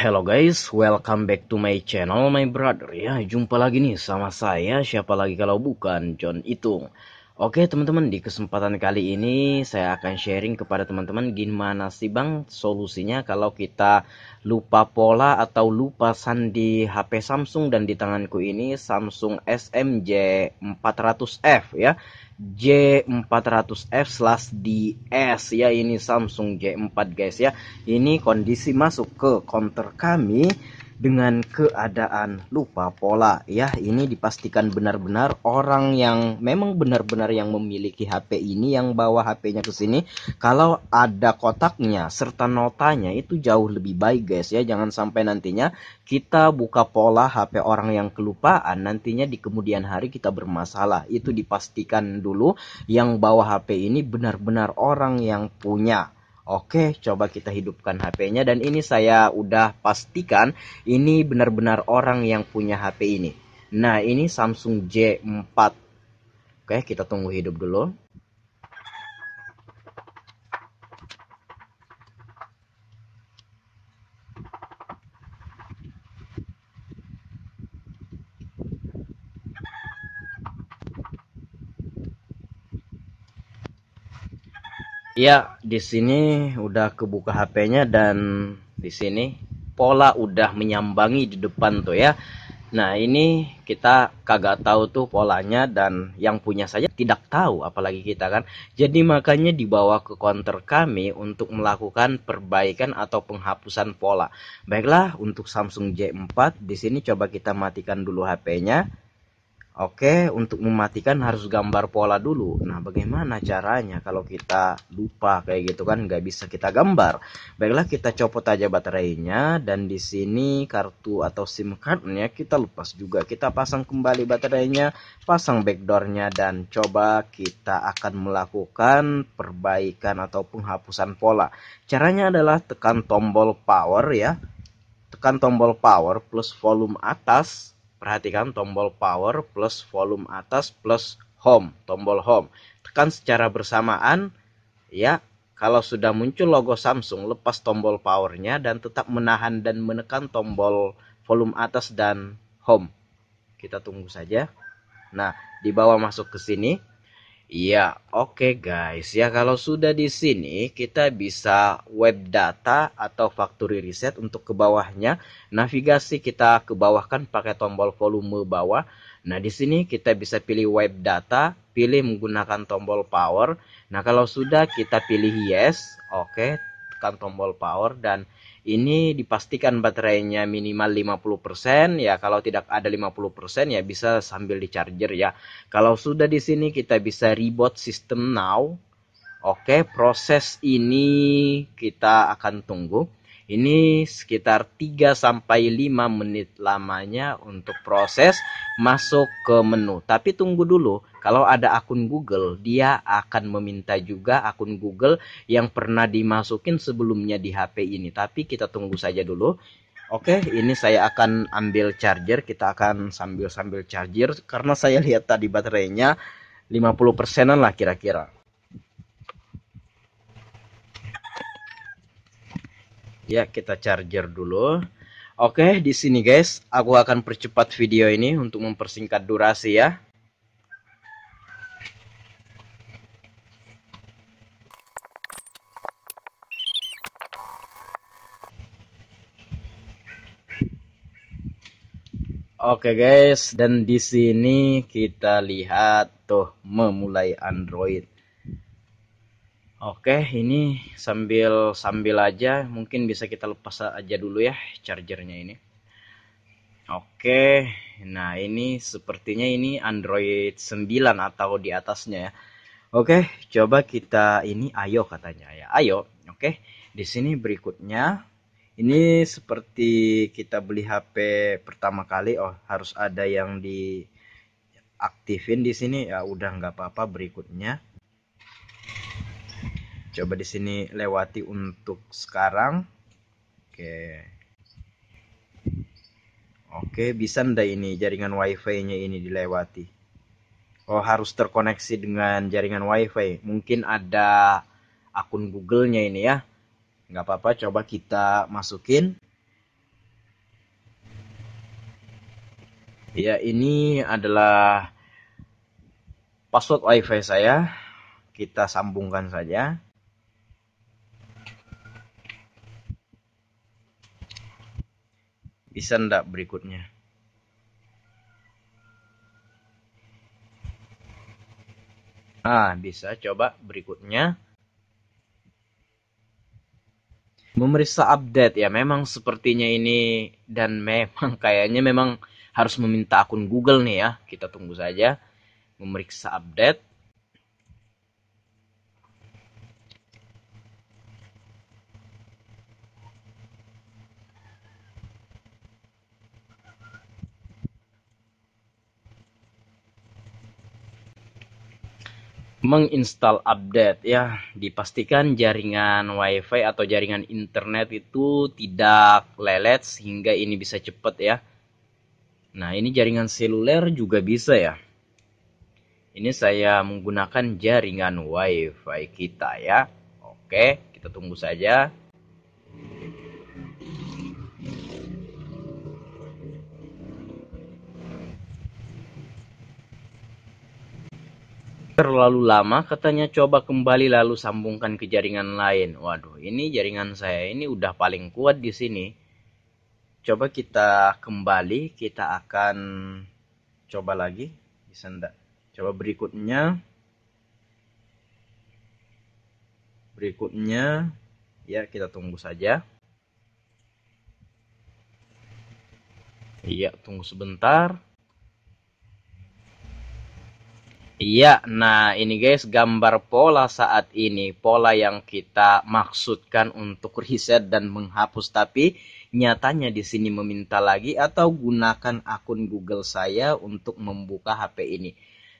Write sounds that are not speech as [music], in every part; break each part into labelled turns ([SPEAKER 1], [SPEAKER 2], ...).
[SPEAKER 1] Hello guys, welcome back to my channel my brother ya Jumpa lagi nih sama saya, siapa lagi kalau bukan John Itung Oke teman-teman, di kesempatan kali ini saya akan sharing kepada teman-teman gimana sih bang solusinya kalau kita lupa pola atau lupa sandi HP Samsung dan di tanganku ini Samsung SMJ400F ya. J400F slash DS ya ini Samsung J4 guys ya. Ini kondisi masuk ke counter kami dengan keadaan lupa pola ya ini dipastikan benar-benar orang yang memang benar-benar yang memiliki HP ini yang bawa HP-nya ke sini kalau ada kotaknya serta notanya itu jauh lebih baik guys ya jangan sampai nantinya kita buka pola HP orang yang kelupaan nantinya di kemudian hari kita bermasalah itu dipastikan dulu yang bawa HP ini benar-benar orang yang punya Oke, coba kita hidupkan HP-nya dan ini saya udah pastikan ini benar-benar orang yang punya HP ini. Nah, ini Samsung J4. Oke, kita tunggu hidup dulu. Ya, di sini udah kebuka HP-nya dan di sini pola udah menyambangi di depan tuh ya. Nah, ini kita kagak tahu tuh polanya dan yang punya saja tidak tahu apalagi kita kan. Jadi makanya dibawa ke konter kami untuk melakukan perbaikan atau penghapusan pola. Baiklah, untuk Samsung J4 di sini coba kita matikan dulu HP-nya. Oke, untuk mematikan harus gambar pola dulu. Nah, bagaimana caranya kalau kita lupa kayak gitu kan nggak bisa kita gambar. Baiklah kita copot aja baterainya dan di sini kartu atau SIM cardnya kita lepas juga. Kita pasang kembali baterainya, pasang backdoornya dan coba kita akan melakukan perbaikan atau penghapusan pola. Caranya adalah tekan tombol power ya. Tekan tombol power plus volume atas Perhatikan tombol power plus volume atas plus home, tombol home. Tekan secara bersamaan ya. Kalau sudah muncul logo Samsung, lepas tombol powernya dan tetap menahan dan menekan tombol volume atas dan home. Kita tunggu saja. Nah, di bawah masuk ke sini Iya, oke okay guys. Ya, kalau sudah di sini kita bisa web data atau factory reset untuk ke bawahnya. Navigasi kita ke bawah kan pakai tombol volume bawah. Nah, di sini kita bisa pilih web data, pilih menggunakan tombol power. Nah, kalau sudah kita pilih yes, oke, okay, tekan tombol power dan ini dipastikan baterainya minimal 50% ya kalau tidak ada 50% ya bisa sambil di charger ya kalau sudah di sini kita bisa reboot sistem now oke proses ini kita akan tunggu ini sekitar 3 sampai 5 menit lamanya untuk proses masuk ke menu. Tapi tunggu dulu, kalau ada akun Google, dia akan meminta juga akun Google yang pernah dimasukin sebelumnya di HP ini. Tapi kita tunggu saja dulu. Oke, ini saya akan ambil charger. Kita akan sambil-sambil charger karena saya lihat tadi baterainya 50 persenan lah kira-kira. ya kita charger dulu Oke di sini guys aku akan percepat video ini untuk mempersingkat durasi ya Oke guys, dan di sini kita lihat tuh memulai Android. Oke, ini sambil sambil aja mungkin bisa kita lepas aja dulu ya chargernya ini. Oke, nah ini sepertinya ini Android 9 atau di atasnya ya. Oke, coba kita ini ayo katanya ya. Ayo. Oke, di sini berikutnya ini seperti kita beli HP pertama kali oh harus ada yang diaktifin di sini ya udah nggak apa-apa berikutnya coba di sini lewati untuk sekarang oke oke bisa ndak ini jaringan wifi nya ini dilewati oh harus terkoneksi dengan jaringan wifi mungkin ada akun google nya ini ya nggak apa-apa coba kita masukin ya ini adalah password wifi saya kita sambungkan saja Bisa ndak berikutnya? Ah, bisa coba berikutnya. Memeriksa update ya, memang sepertinya ini dan memang [laughs] kayaknya memang harus meminta akun Google nih ya. Kita tunggu saja. Memeriksa update. menginstal update ya. Dipastikan jaringan WiFi atau jaringan internet itu tidak lelet sehingga ini bisa cepat ya. Nah, ini jaringan seluler juga bisa ya. Ini saya menggunakan jaringan WiFi kita ya. Oke, kita tunggu saja. terlalu lama, katanya coba kembali lalu sambungkan ke jaringan lain. Waduh, ini jaringan saya ini udah paling kuat di sini. Coba kita kembali, kita akan coba lagi. Bisa enggak? Coba berikutnya. Berikutnya, ya kita tunggu saja. Iya, tunggu sebentar. Iya, nah ini guys gambar pola saat ini, pola yang kita maksudkan untuk riset dan menghapus tapi nyatanya di sini meminta lagi atau gunakan akun Google saya untuk membuka HP ini.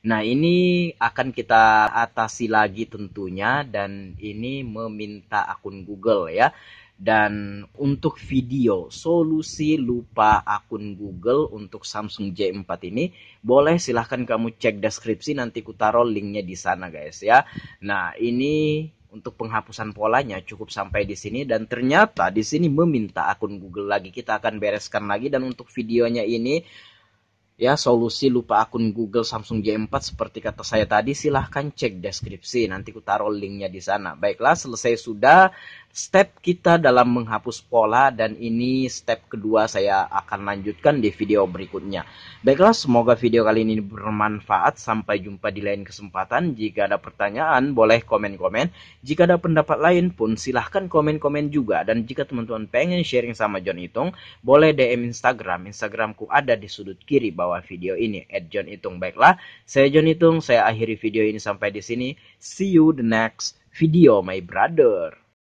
[SPEAKER 1] Nah, ini akan kita atasi lagi tentunya dan ini meminta akun Google ya. Dan untuk video solusi lupa akun Google untuk Samsung J4 ini, boleh silahkan kamu cek deskripsi nanti ku taruh linknya di sana guys ya. Nah ini untuk penghapusan polanya cukup sampai di sini dan ternyata di sini meminta akun Google lagi kita akan bereskan lagi dan untuk videonya ini ya solusi lupa akun Google Samsung J4 seperti kata saya tadi silahkan cek deskripsi nanti ku taruh linknya di sana baiklah selesai sudah step kita dalam menghapus pola dan ini step kedua saya akan lanjutkan di video berikutnya. Baiklah, semoga video kali ini bermanfaat. Sampai jumpa di lain kesempatan. Jika ada pertanyaan, boleh komen-komen. Jika ada pendapat lain pun silahkan komen-komen juga. Dan jika teman-teman pengen sharing sama John Itung, boleh DM Instagram. Instagramku ada di sudut kiri bawah video ini, at John Itung. Baiklah, saya John Itung, saya akhiri video ini sampai di sini. See you the next video, my brother.